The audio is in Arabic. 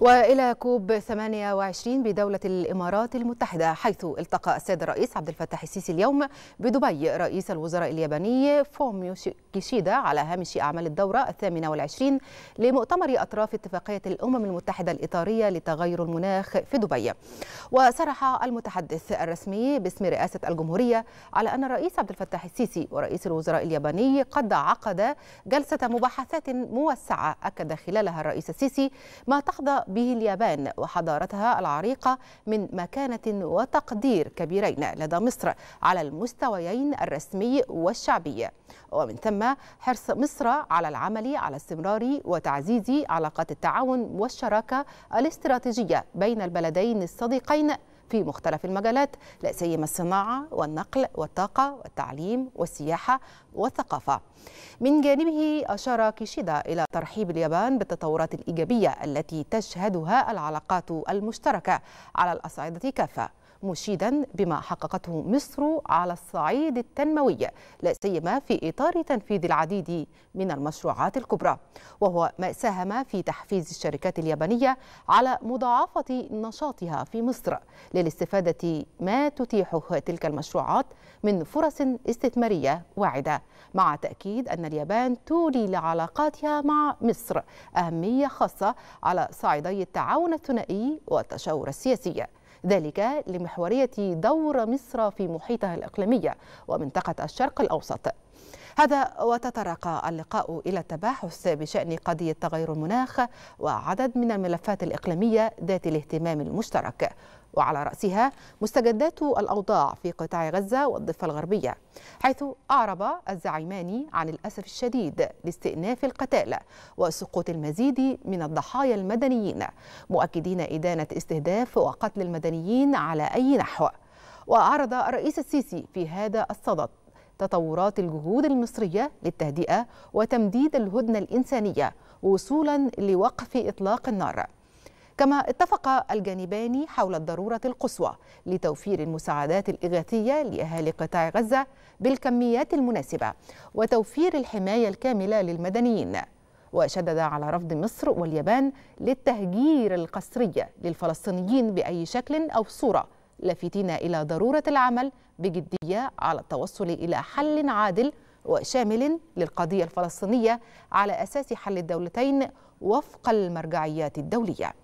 والى كوب 28 بدوله الامارات المتحده حيث التقى السيد الرئيس عبد الفتاح السيسي اليوم بدبي رئيس الوزراء الياباني فوميو كيشيدا على هامش اعمال الدوره الثامنه والعشرين لمؤتمر اطراف اتفاقيه الامم المتحده الاطاريه لتغير المناخ في دبي وصرح المتحدث الرسمي باسم رئاسه الجمهوريه على ان الرئيس عبد الفتاح السيسي ورئيس الوزراء الياباني قد عقدا جلسه مباحثات موسعه اكد خلالها الرئيس السيسي ما تقضى به اليابان وحضارتها العريقة من مكانة وتقدير كبيرين لدى مصر على المستويين الرسمي والشعبي ومن ثم حرص مصر على العمل على استمرار وتعزيز علاقات التعاون والشراكة الاستراتيجية بين البلدين الصديقين في مختلف المجالات لا سيما الصناعه والنقل والطاقه والتعليم والسياحه والثقافه. من جانبه اشار كيشيدا الى ترحيب اليابان بالتطورات الايجابيه التي تشهدها العلاقات المشتركه على الاصعده كافه. مشيدا بما حققته مصر على الصعيد التنموي لا سيما في إطار تنفيذ العديد من المشروعات الكبرى وهو ما ساهم في تحفيز الشركات اليابانية على مضاعفة نشاطها في مصر للاستفادة ما تتيحه تلك المشروعات من فرص استثمارية واعدة مع تأكيد أن اليابان تولي لعلاقاتها مع مصر أهمية خاصة على صعيدي التعاون الثنائي والتشاور السياسي ذلك لمحورية دور مصر في محيطها الإقليمي ومنطقة الشرق الأوسط هذا وتطرق اللقاء إلى التباحث بشأن قضية تغير المناخ وعدد من الملفات الإقليمية ذات الاهتمام المشترك وعلى رأسها مستجدات الأوضاع في قطاع غزة والضفة الغربية حيث أعرب الزعيمان عن الأسف الشديد لاستئناف القتال وسقوط المزيد من الضحايا المدنيين مؤكدين إدانة استهداف وقتل المدنيين على أي نحو وأعرض الرئيس السيسي في هذا الصدد تطورات الجهود المصرية للتهدئة وتمديد الهدنة الإنسانية وصولا لوقف إطلاق النار كما اتفق الجانبان حول الضرورة القصوى لتوفير المساعدات الإغاثية لأهالي قطاع غزة بالكميات المناسبة وتوفير الحماية الكاملة للمدنيين وشدد على رفض مصر واليابان للتهجير القسري للفلسطينيين بأي شكل أو صورة لافتين إلى ضرورة العمل بجدية على التوصل إلى حل عادل وشامل للقضية الفلسطينية على أساس حل الدولتين وفق المرجعيات الدولية